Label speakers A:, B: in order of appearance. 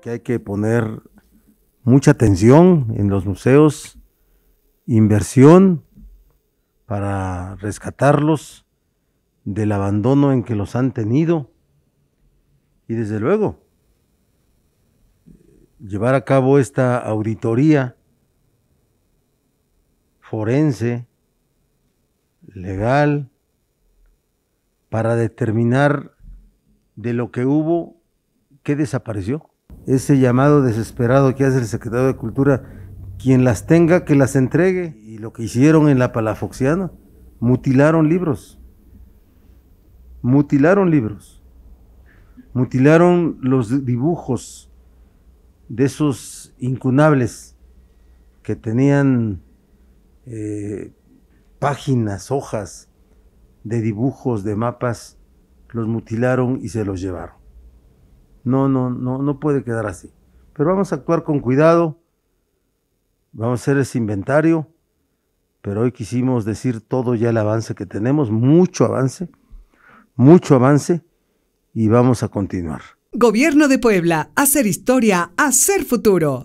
A: que hay que poner mucha atención en los museos, inversión para rescatarlos del abandono en que los han tenido y desde luego llevar a cabo esta auditoría forense, legal, para determinar de lo que hubo, que desapareció ese llamado desesperado que hace el secretario de Cultura, quien las tenga, que las entregue. Y lo que hicieron en la Palafoxiana, mutilaron libros, mutilaron libros, mutilaron los dibujos de esos incunables que tenían eh, páginas, hojas de dibujos, de mapas, los mutilaron y se los llevaron. No, no, no, no puede quedar así. Pero vamos a actuar con cuidado, vamos a hacer ese inventario, pero hoy quisimos decir todo ya el avance que tenemos, mucho avance, mucho avance, y vamos a continuar. Gobierno de Puebla, hacer historia, hacer futuro.